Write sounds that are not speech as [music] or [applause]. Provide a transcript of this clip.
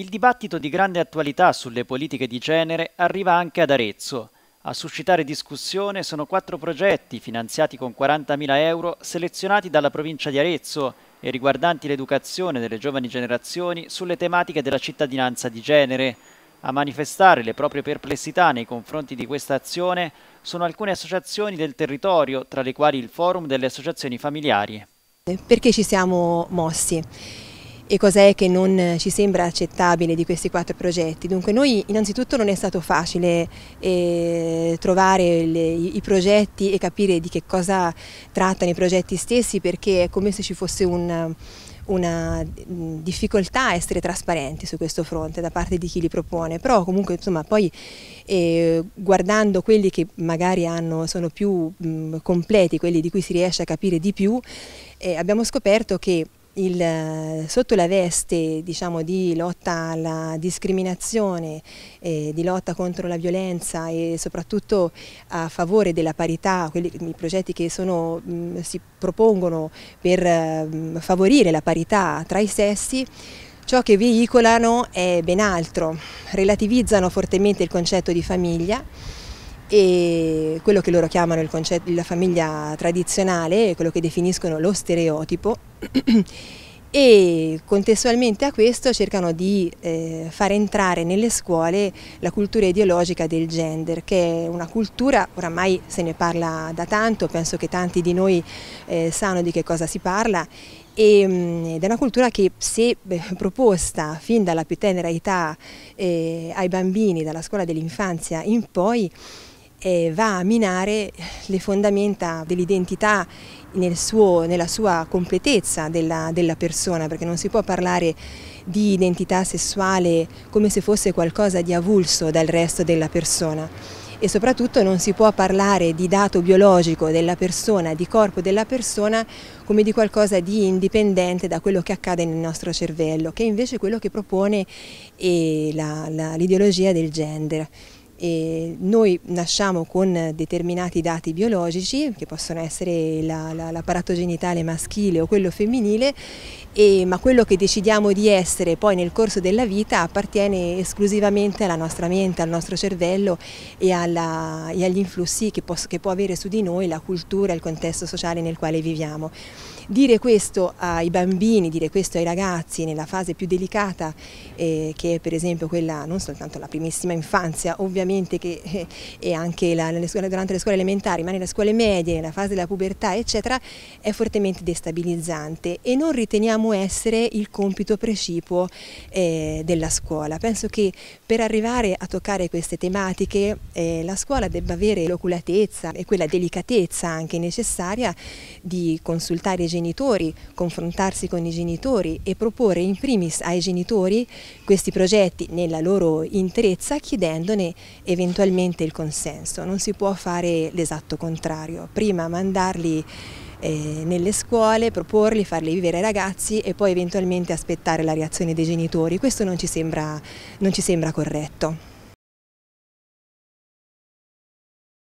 Il dibattito di grande attualità sulle politiche di genere arriva anche ad Arezzo. A suscitare discussione sono quattro progetti finanziati con 40.000 euro selezionati dalla provincia di Arezzo e riguardanti l'educazione delle giovani generazioni sulle tematiche della cittadinanza di genere. A manifestare le proprie perplessità nei confronti di questa azione sono alcune associazioni del territorio, tra le quali il Forum delle Associazioni Familiari. Perché ci siamo mossi? e cos'è che non eh, ci sembra accettabile di questi quattro progetti. Dunque noi innanzitutto non è stato facile eh, trovare le, i progetti e capire di che cosa trattano i progetti stessi perché è come se ci fosse un una mm, difficoltà a essere trasparenti su questo fronte da parte di chi li propone, però comunque insomma poi eh, guardando quelli che magari hanno, sono più mh, mm, completi, quelli di cui si riesce a capire di più, eh, abbiamo scoperto che il, sotto la veste diciamo, di lotta alla discriminazione, eh, di lotta contro la violenza e soprattutto a favore della parità, quelli, i progetti che sono, mh, mm, si propongono per mh, mm, favorire la parità tra i sessi, ciò che veicolano è ben altro, relativizzano fortemente il concetto di famiglia e quello che loro chiamano il concetto della famiglia tradizionale, quello che definiscono lo stereotipo [clears throat] e contestualmente a questo cercano di eh, far entrare nelle scuole la cultura ideologica del gender, che è una cultura, oramai se ne parla da tanto, penso che tanti di noi eh, sanno di che cosa si parla, e, mm, ed è una cultura che se beh, proposta fin dalla più tenera età eh, ai bambini, dalla scuola dell'infanzia in poi, eh, va a minare le fondamenta dell'identità nel nella sua completezza della, della persona, perché non si può parlare di identità sessuale come se fosse qualcosa di avulso dal resto della persona e soprattutto non si può parlare di dato biologico della persona, di corpo della persona come di qualcosa di indipendente da quello che accade nel nostro cervello, che è invece quello che propone eh, l'ideologia del gender. E noi nasciamo con determinati dati biologici che possono essere la, la, la paratogenitale maschile o quello femminile, e, ma quello che decidiamo di essere poi nel corso della vita appartiene esclusivamente alla nostra mente, al nostro cervello e, alla, e agli influssi che, posso, che può avere su di noi la cultura, e il contesto sociale nel quale viviamo. Dire questo ai bambini, dire questo ai ragazzi nella fase più delicata, eh, che è per esempio quella non soltanto la primissima infanzia, ovviamente ovviamente che è eh, anche la, scuole, durante le scuole elementari, ma nelle scuole medie, nella fase della pubertà, eccetera, è fortemente destabilizzante e non riteniamo essere il compito precipuo eh, della scuola. Penso che per arrivare a toccare queste tematiche eh, la scuola debba avere l'oculatezza e quella delicatezza anche necessaria di consultare i genitori, confrontarsi con i genitori e proporre in primis ai genitori questi progetti nella loro interezza chiedendone eventualmente il consenso, non si può fare l'esatto contrario, prima mandarli eh, nelle scuole, proporli, farli vivere ai ragazzi e poi eventualmente aspettare la reazione dei genitori, questo non ci sembra, non ci sembra corretto.